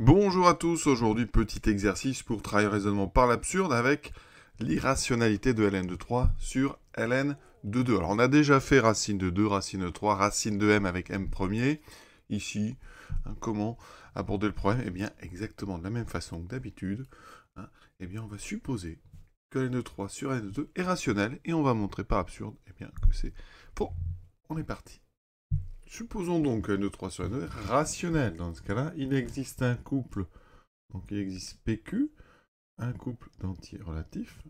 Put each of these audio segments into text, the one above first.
Bonjour à tous, aujourd'hui petit exercice pour travailler raisonnement par l'absurde avec l'irrationalité de ln de 3 sur ln de 2. Alors on a déjà fait racine de 2, racine de 3, racine de m avec m premier. Ici, hein, comment aborder le problème Eh bien exactement de la même façon que d'habitude. Hein. eh bien on va supposer que ln de 3 sur ln de 2 est rationnel et on va montrer par absurde eh bien, que c'est faux. on est parti. Supposons donc que 2, 3 sur N2 est rationnel. Dans ce cas-là, il existe un couple. Donc il existe PQ, un couple d'entiers relatifs.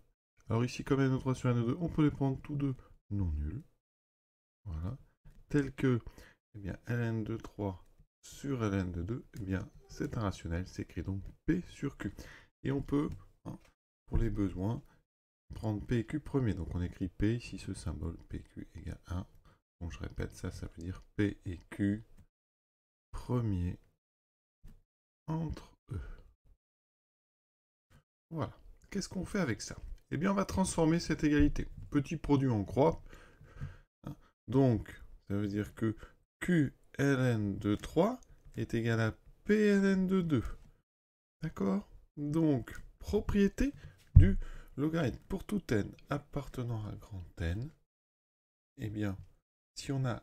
Alors ici, comme N3 sur N2, on peut les prendre tous deux non nuls. Voilà. Tel que eh bien, ln de 3 sur ln de 2, eh bien, c'est un rationnel. C'est écrit donc P sur Q. Et on peut, hein, pour les besoins, prendre p q premier. Donc on écrit P ici, ce symbole PQ égale 1 je répète ça, ça veut dire P et Q premier entre eux. Voilà. Qu'est-ce qu'on fait avec ça Eh bien, on va transformer cette égalité. Petit produit en croix. Hein Donc, ça veut dire que QLN de 3 est égal à PLN de 2. D'accord Donc, propriété du logarithme pour tout n appartenant à grand n, eh bien, si on a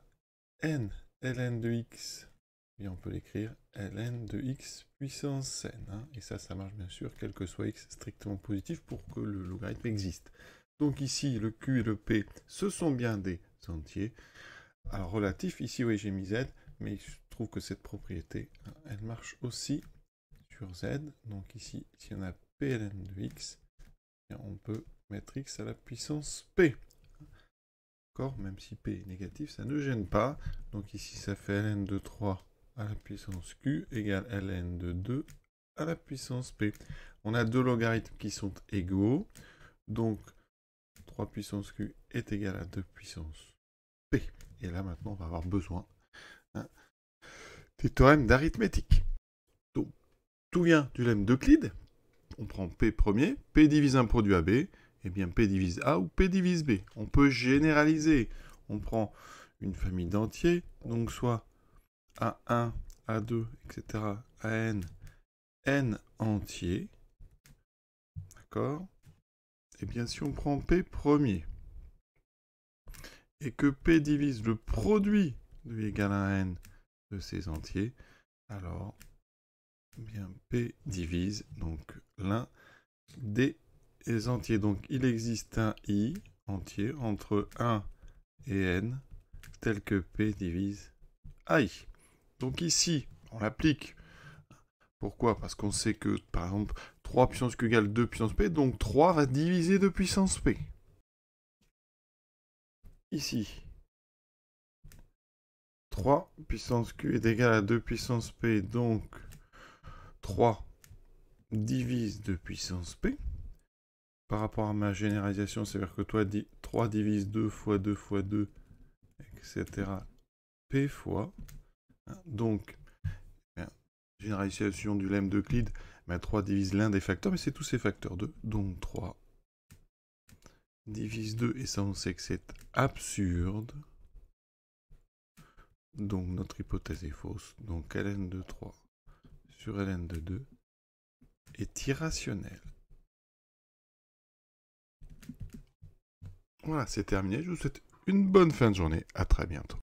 n ln de x, et eh on peut l'écrire ln de x puissance n. Hein. et ça, ça marche bien sûr, quel que soit x strictement positif, pour que le logarithme existe. Donc ici, le q et le p, ce sont bien des entiers. Alors relatif ici, oui, j'ai mis z, mais je trouve que cette propriété, hein, elle marche aussi sur z. Donc ici, si on a p ln de x, eh on peut mettre x à la puissance p même si P est négatif, ça ne gêne pas. Donc ici, ça fait ln de 3 à la puissance Q égale ln de 2 à la puissance P. On a deux logarithmes qui sont égaux. Donc, 3 puissance Q est égal à 2 puissance P. Et là, maintenant, on va avoir besoin hein, du théorème d'arithmétique. Donc, tout vient du lemme d'Euclide. On prend P premier, P divise un produit AB, eh bien P divise A ou P divise B. On peut généraliser. On prend une famille d'entiers, donc soit A1, A2, etc., AN, N entiers. D'accord Eh bien, si on prend P premier, et que P divise le produit de I à N de ces entiers, alors, eh bien, P divise donc l'un des les Donc il existe un i entier entre 1 et n tel que p divise i. Donc ici, on l'applique. Pourquoi Parce qu'on sait que, par exemple, 3 puissance q égale 2 puissance p, donc 3 va diviser 2 puissance p. Ici, 3 puissance q est égal à 2 puissance p, donc 3 divise 2 puissance p par rapport à ma généralisation, c'est-à-dire que toi, 3 divise 2 fois 2 fois 2, etc. P fois. Hein, donc, eh généralisation du lemme d'Euclide, 3 ben, divise l'un des facteurs, mais c'est tous ces facteurs 2. Donc 3 divise 2, et ça on sait que c'est absurde. Donc notre hypothèse est fausse. Donc ln de 3 sur ln de 2 est irrationnel. Voilà, c'est terminé. Je vous souhaite une bonne fin de journée. À très bientôt.